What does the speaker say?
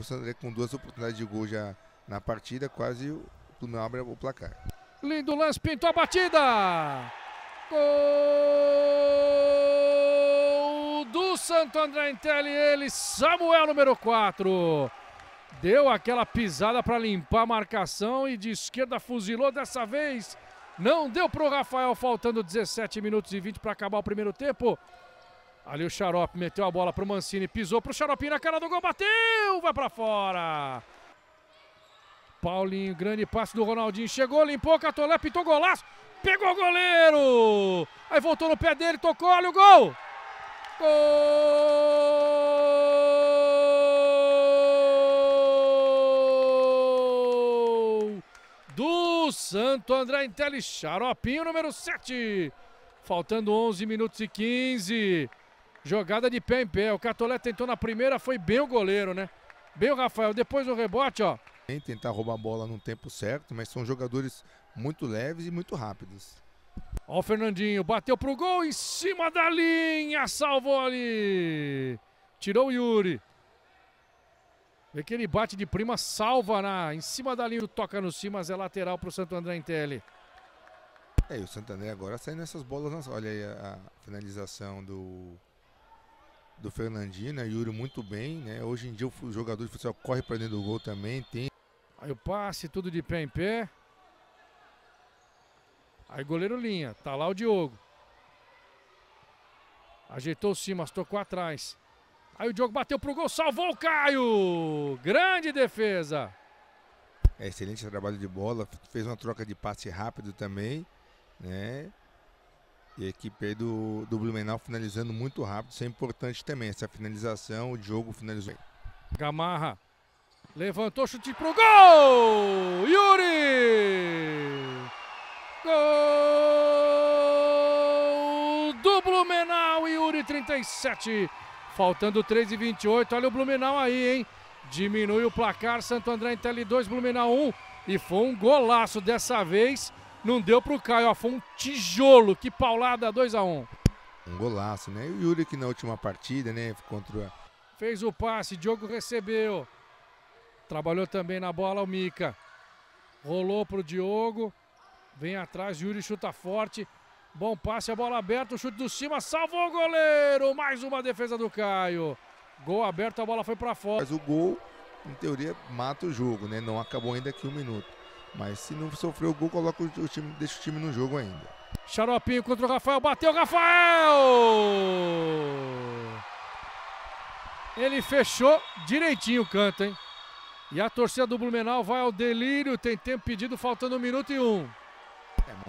O com duas oportunidades de gol já na partida, quase não abre o placar. Lindo lance, pintou a batida! Gol do Santo André Intelli, ele, Samuel número 4. Deu aquela pisada para limpar a marcação e de esquerda fuzilou dessa vez. Não deu para o Rafael, faltando 17 minutos e 20 para acabar o primeiro tempo. Ali o Xarope meteu a bola para o Mancini, pisou para o Xarope na cara do gol, bateu, vai para fora. Paulinho, grande passe do Ronaldinho, chegou, limpou, Catolé, pintou golaço, pegou o goleiro. Aí voltou no pé dele, tocou, olha o gol. Gol do Santo André Intelli, Xaropinho número 7. Faltando 11 minutos e 15. Jogada de pé em pé. O Catolé tentou na primeira, foi bem o goleiro, né? Bem o Rafael. Depois o rebote, ó. Tentar roubar a bola no tempo certo, mas são jogadores muito leves e muito rápidos. Ó o Fernandinho, bateu pro gol em cima da linha, salvou ali. Tirou o Yuri. Vê que ele bate de prima, salva na, em cima da linha, toca no cima, mas é lateral pro Santo André Intelli. É, e o Santander agora saindo essas bolas. Olha aí a finalização do do Fernandinho, né? Yuri muito bem, né? Hoje em dia o jogador de futsal corre para dentro do gol também, tem. Aí o passe, tudo de pé em pé. Aí goleiro linha, tá lá o Diogo. Ajeitou o mas tocou atrás. Aí o Diogo bateu pro gol, salvou o Caio! Grande defesa! É, excelente trabalho de bola, fez uma troca de passe rápido também, né? E a equipe do, do Blumenau finalizando muito rápido, isso é importante também. Essa finalização, o Diogo finalizou. Gamarra levantou, chute pro gol! Yuri! Gol do Blumenau, Yuri 37. Faltando 3 e 28. Olha o Blumenau aí, hein? Diminui o placar. Santo André em Tele 2, Blumenau 1. E foi um golaço dessa vez. Não deu pro Caio, ó, foi um tijolo, que paulada, 2 a 1 um. um golaço, né? E o Yuri que na última partida, né, contra... Fez o passe, Diogo recebeu. Trabalhou também na bola o Mica. Rolou pro Diogo. Vem atrás, Yuri chuta forte. Bom passe, a bola aberta, o chute do cima, salvou o goleiro! Mais uma defesa do Caio. Gol aberto, a bola foi para fora. Mas o gol, em teoria, mata o jogo, né? Não acabou ainda aqui um minuto. Mas se não sofreu o gol, coloca o time, deixa o time no jogo ainda. Xaropinho contra o Rafael, bateu o Rafael! Ele fechou direitinho o canto, hein? E a torcida do Blumenau vai ao delírio, tem tempo pedido, faltando um minuto e um. É,